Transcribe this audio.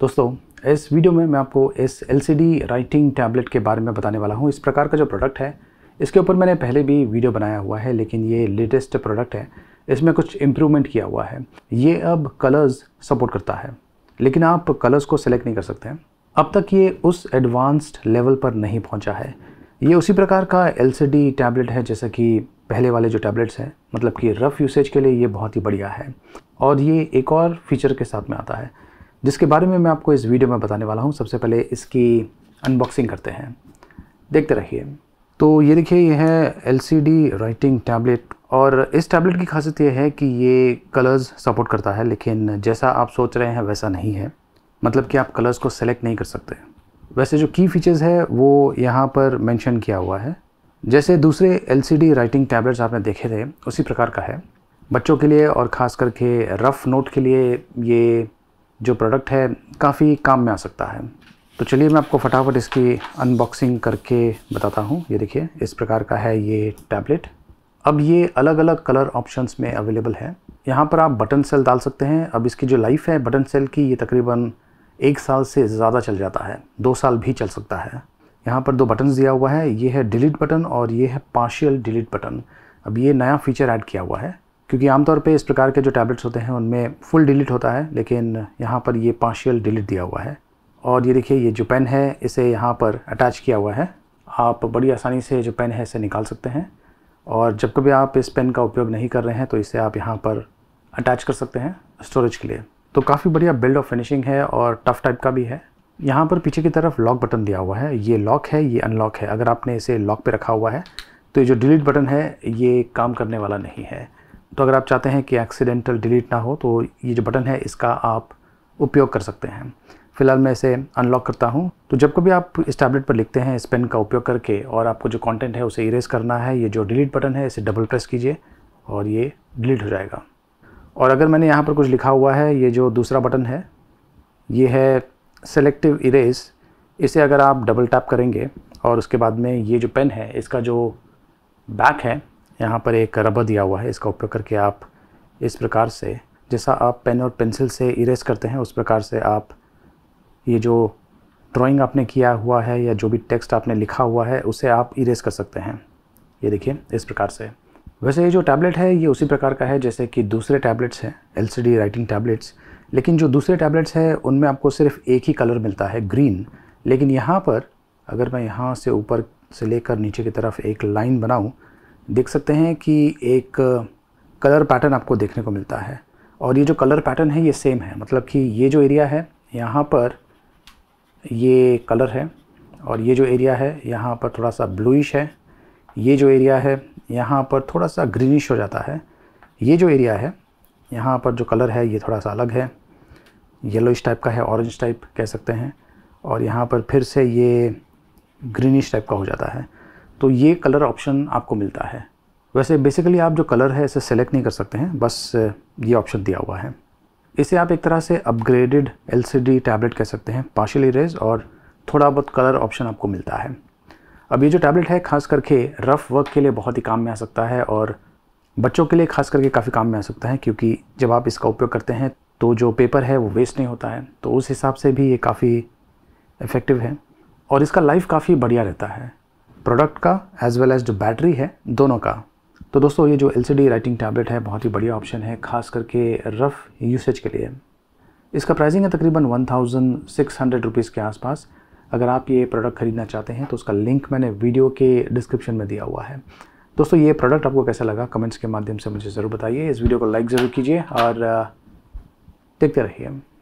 दोस्तों इस वीडियो में मैं आपको इस एलसीडी राइटिंग टैबलेट के बारे में बताने वाला हूँ इस प्रकार का जो प्रोडक्ट है इसके ऊपर मैंने पहले भी वीडियो बनाया हुआ है लेकिन ये लेटेस्ट प्रोडक्ट है इसमें कुछ इम्प्रूवमेंट किया हुआ है ये अब कलर्स सपोर्ट करता है लेकिन आप कलर्स को सेलेक्ट नहीं कर सकते हैं अब तक ये उस एडवांस्ड लेवल पर नहीं पहुंचा है ये उसी प्रकार का एल टैबलेट है जैसा कि पहले वाले जो टैबलेट्स हैं मतलब कि रफ़ यूसेज के लिए ये बहुत ही बढ़िया है और ये एक और फीचर के साथ में आता है जिसके बारे में मैं आपको इस वीडियो में बताने वाला हूँ सबसे पहले इसकी अनबॉक्सिंग करते हैं देखते रहिए तो ये देखिए ये है एल राइटिंग टैबलेट और इस टैबलेट की खासियत ये है कि ये कलर्स सपोर्ट करता है लेकिन जैसा आप सोच रहे हैं वैसा नहीं है मतलब कि आप कलर्स को सेलेक्ट नहीं कर सकते वैसे जो की फीचर्स है वो यहाँ पर मेंशन किया हुआ है जैसे दूसरे एलसीडी राइटिंग टैबलेट्स आपने देखे थे उसी प्रकार का है बच्चों के लिए और ख़ास करके रफ़ नोट के लिए ये जो प्रोडक्ट है काफ़ी काम में आ सकता है तो चलिए मैं आपको फटाफट इसकी अनबॉक्सिंग करके बताता हूँ ये देखिए इस प्रकार का है ये टैबलेट अब ये अलग अलग कलर ऑप्शंस में अवेलेबल है यहाँ पर आप बटन सेल डाल सकते हैं अब इसकी जो लाइफ है बटन सेल की ये तकरीबन एक साल से ज़्यादा चल जाता है दो साल भी चल सकता है यहाँ पर दो बटन दिया हुआ है ये है डिलीट बटन और ये है पार्शियल डिलीट बटन अब ये नया फीचर ऐड किया हुआ है क्योंकि आमतौर पे इस प्रकार के जो टैबलेट्स होते हैं उनमें फुल डिलीट होता है लेकिन यहाँ पर ये पार्शियल डिलीट दिया हुआ है और ये देखिए ये जो पेन है इसे यहाँ पर अटैच किया हुआ है आप बड़ी आसानी से जो पेन है इसे निकाल सकते हैं और जब कभी आप इस पेन का उपयोग नहीं कर रहे हैं तो इसे आप यहाँ पर अटैच कर सकते हैं स्टोरेज के लिए तो काफ़ी बढ़िया बिल्ड और फिनिशिंग है और टफ़ टाइप का भी है यहाँ पर पीछे की तरफ लॉक बटन दिया हुआ है ये लॉक है ये अनलॉक है अगर आपने इसे लॉक पे रखा हुआ है तो ये जो डिलीट बटन है ये काम करने वाला नहीं है तो अगर आप चाहते हैं कि एक्सीडेंटल डिलीट ना हो तो ये जो बटन है इसका आप उपयोग कर सकते हैं फ़िलहाल मैं इसे अनलॉक करता हूँ तो जब कभी आप इस टैबलेट पर लिखते हैं इस पेन का उपयोग करके और आपको जो कंटेंट है उसे इरेज करना है ये जो डिलीट बटन है इसे डबल प्रेस कीजिए और ये डिलीट हो जाएगा और अगर मैंने यहाँ पर कुछ लिखा हुआ है ये जो दूसरा बटन है ये है सेलेक्टिव इरेज इसे अगर आप डबल टैप करेंगे और उसके बाद में ये जो पेन है इसका जो बैक है यहाँ पर एक रबर दिया हुआ है इसका उपयोग करके आप इस प्रकार से जैसा आप पेन और पेंसिल से इरेज करते हैं उस प्रकार से आप ये जो ड्राइंग आपने किया हुआ है या जो भी टेक्स्ट आपने लिखा हुआ है उसे आप इरेज कर सकते हैं ये देखिए इस प्रकार से वैसे ये जो टैबलेट है ये उसी प्रकार का है जैसे कि दूसरे टैबलेट्स हैं एल राइटिंग टैबलेट्स लेकिन जो दूसरे टैबलेट्स हैं उनमें आपको सिर्फ एक ही कलर मिलता है ग्रीन लेकिन यहाँ पर अगर मैं यहाँ से ऊपर से लेकर नीचे की तरफ एक लाइन बनाऊँ देख सकते हैं कि एक कलर पैटर्न आपको देखने को मिलता है और ये जो कलर पैटर्न है ये सेम है मतलब कि ये जो एरिया है यहाँ पर ये कलर है और ये जो एरिया है यहाँ पर थोड़ा सा ब्लूइश है ये जो एरिया है यहाँ पर थोड़ा सा ग्रीनिश हो जाता है ये जो एरिया है यहाँ पर जो कलर है ये थोड़ा सा अलग है येलोइश टाइप का है ऑरेंज टाइप कह सकते हैं और यहाँ पर फिर से ये ग्रीनिश टाइप का हो जाता है तो ये कलर ऑप्शन आपको मिलता है वैसे बेसिकली आप जो कलर है इसे सेलेक्ट नहीं कर सकते हैं बस ये ऑप्शन दिया हुआ है इसे आप एक तरह से अपग्रेडेड एलसीडी टैबलेट कह सकते हैं पार्शियल इरेज और थोड़ा बहुत कलर ऑप्शन आपको मिलता है अब ये जो टैबलेट है खास करके रफ़ वर्क के लिए बहुत ही काम में आ सकता है और बच्चों के लिए खास करके काफ़ी काम में आ सकता है क्योंकि जब आप इसका उपयोग करते हैं तो जो पेपर है वो वेस्ट नहीं होता है तो उस हिसाब से भी ये काफ़ी इफ़ेक्टिव है और इसका लाइफ काफ़ी बढ़िया रहता है प्रोडक्ट का एज वेल एज जो बैटरी है दोनों का तो दोस्तों ये जो एल राइटिंग टैबलेट है बहुत ही बढ़िया ऑप्शन है खास करके रफ़ यूसेज के लिए इसका प्राइसिंग है तकरीबन one thousand six hundred rupees के आसपास अगर आप ये प्रोडक्ट ख़रीदना चाहते हैं तो उसका लिंक मैंने वीडियो के डिस्क्रिप्शन में दिया हुआ है दोस्तों ये प्रोडक्ट आपको कैसा लगा कमेंट्स के माध्यम से मुझे ज़रूर बताइए इस वीडियो को लाइक ज़रूर कीजिए और देखते रहिए